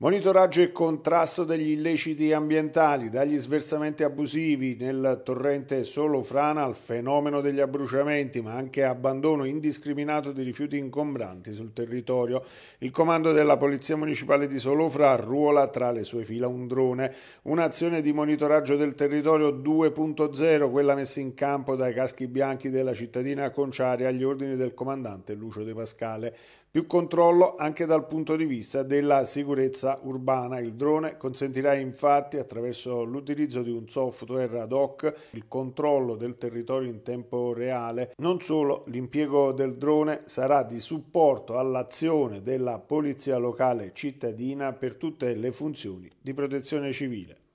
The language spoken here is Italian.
Monitoraggio e contrasto degli illeciti ambientali, dagli sversamenti abusivi nel torrente Solofrana al fenomeno degli abbruciamenti, ma anche abbandono indiscriminato di rifiuti ingombranti sul territorio. Il comando della Polizia Municipale di Solofra ruola tra le sue fila un drone. Un'azione di monitoraggio del territorio 2.0, quella messa in campo dai caschi bianchi della cittadina Conciari agli ordini del comandante Lucio De Pascale. Più controllo anche dal punto di vista della sicurezza vigilanza urbana. Il drone consentirà infatti, attraverso l'utilizzo di un software ad hoc, il controllo del territorio in tempo reale. Non solo, l'impiego del drone sarà di supporto all'azione della polizia locale cittadina per tutte le funzioni di protezione civile.